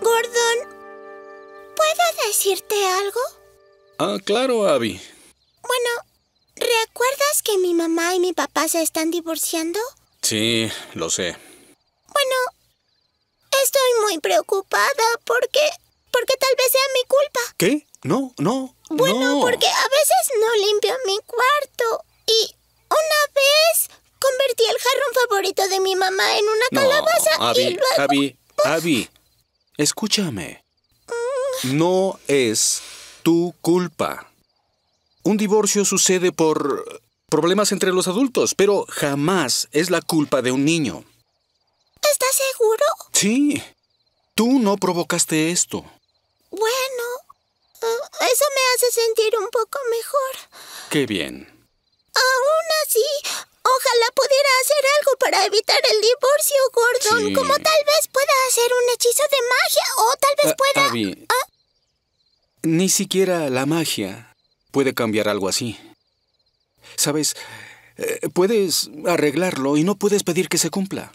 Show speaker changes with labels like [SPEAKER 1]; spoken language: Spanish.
[SPEAKER 1] Gordon, ¿puedo decirte algo?
[SPEAKER 2] Ah, claro, Abby.
[SPEAKER 1] Bueno, ¿recuerdas que mi mamá y mi papá se están divorciando?
[SPEAKER 2] Sí, lo sé.
[SPEAKER 1] Bueno, estoy muy preocupada porque... porque tal vez sea mi culpa.
[SPEAKER 2] ¿Qué? No, no. Bueno, porque a
[SPEAKER 1] veces no limpio mi cuarto y una vez convertí el jarrón favorito de mi mamá en una calabaza Abby,
[SPEAKER 2] Abby, Escúchame. No es tu culpa. Un divorcio sucede por problemas entre los adultos, pero jamás es la culpa de un niño.
[SPEAKER 1] ¿Estás seguro?
[SPEAKER 2] Sí. Tú no provocaste esto.
[SPEAKER 1] Bueno, eh, eso me hace sentir un poco mejor. Qué bien. Aún así, ojalá pudiera hacer algo para evitar el divorcio como tal vez pueda hacer un hechizo de magia o tal vez ah, pueda...
[SPEAKER 2] Ah. Ni siquiera la magia puede cambiar algo así. Sabes, eh, puedes arreglarlo y no puedes pedir que se cumpla.